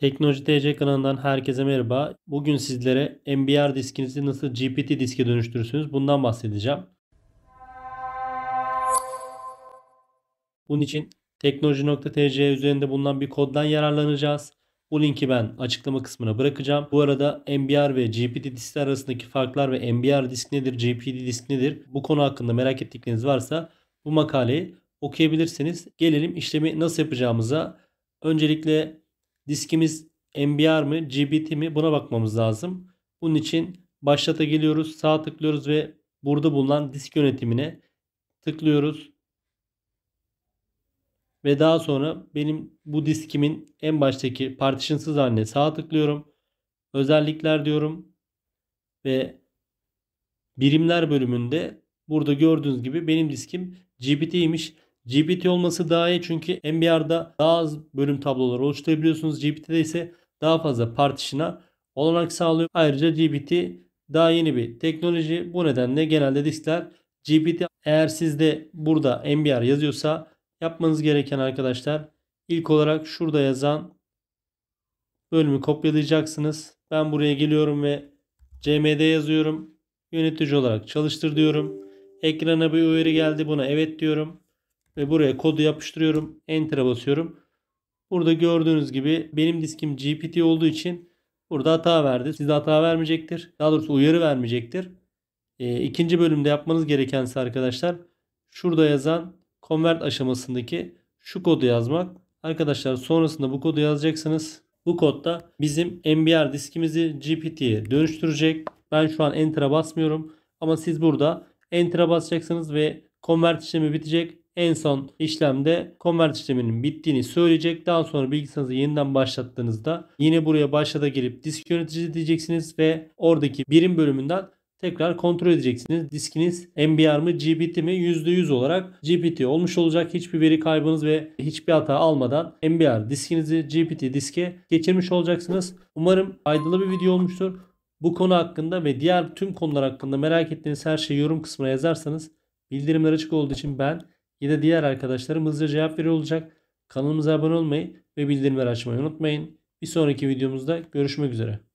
Teknoloji TC kanalından herkese merhaba. Bugün sizlere MBR diskinizi nasıl GPT diske dönüştürürsünüz bundan bahsedeceğim. Bunun için teknoloji.tc üzerinde bulunan bir koddan yararlanacağız. Bu linki ben açıklama kısmına bırakacağım. Bu arada MBR ve GPT diskler arasındaki farklar ve MBR disk nedir, GPT disk nedir bu konu hakkında merak ettikleriniz varsa bu makaleyi okuyabilirsiniz. gelelim işlemi nasıl yapacağımıza. Öncelikle Diskimiz MBR mı, GBT mi buna bakmamız lazım. Bunun için başlata geliyoruz. Sağ tıklıyoruz ve burada bulunan disk yönetimine tıklıyoruz. Ve daha sonra benim bu diskimin en baştaki partitionsız haline sağ tıklıyorum. Özellikler diyorum. Ve birimler bölümünde burada gördüğünüz gibi benim diskim GPT'ymiş. GPT olması daha iyi çünkü MBR'da daha az bölüm tabloları oluşturabiliyorsunuz. GPT'de ise daha fazla partişine olanak sağlıyor. Ayrıca GPT daha yeni bir teknoloji. Bu nedenle genelde diskler GPT eğer sizde burada MBR yazıyorsa yapmanız gereken arkadaşlar ilk olarak şurada yazan bölümü kopyalayacaksınız. Ben buraya geliyorum ve CMD yazıyorum. Yönetici olarak çalıştır diyorum. Ekrana bir uyarı geldi buna evet diyorum. Ve buraya kodu yapıştırıyorum. Enter'a basıyorum. Burada gördüğünüz gibi benim diskim GPT olduğu için burada hata verdi. Size hata vermeyecektir. Daha doğrusu uyarı vermeyecektir. E, ikinci bölümde yapmanız gereken ise arkadaşlar şurada yazan convert aşamasındaki şu kodu yazmak. Arkadaşlar sonrasında bu kodu yazacaksınız. Bu kodda bizim MBR diskimizi GPT'ye dönüştürecek. Ben şu an Enter'a basmıyorum. Ama siz burada Enter'a basacaksınız ve convert işlemi bitecek en son işlemde convert işleminin bittiğini söyleyecek. Daha sonra bilgisayarınızı yeniden başlattığınızda yine buraya başlata gelip disk yöneticisi diyeceksiniz ve oradaki birim bölümünden tekrar kontrol edeceksiniz. Diskiniz MBR mı GPT mi %100 olarak GPT olmuş olacak. Hiçbir veri kaybınız ve hiçbir hata almadan MBR diskinizi GPT diske geçirmiş olacaksınız. Umarım faydalı bir video olmuştur. Bu konu hakkında ve diğer tüm konular hakkında merak ettiğiniz her şeyi yorum kısmına yazarsanız bildirimler açık olduğu için ben ya da diğer arkadaşlarım hızlı cevap veriyor olacak. Kanalımıza abone olmayı ve bildirimleri açmayı unutmayın. Bir sonraki videomuzda görüşmek üzere.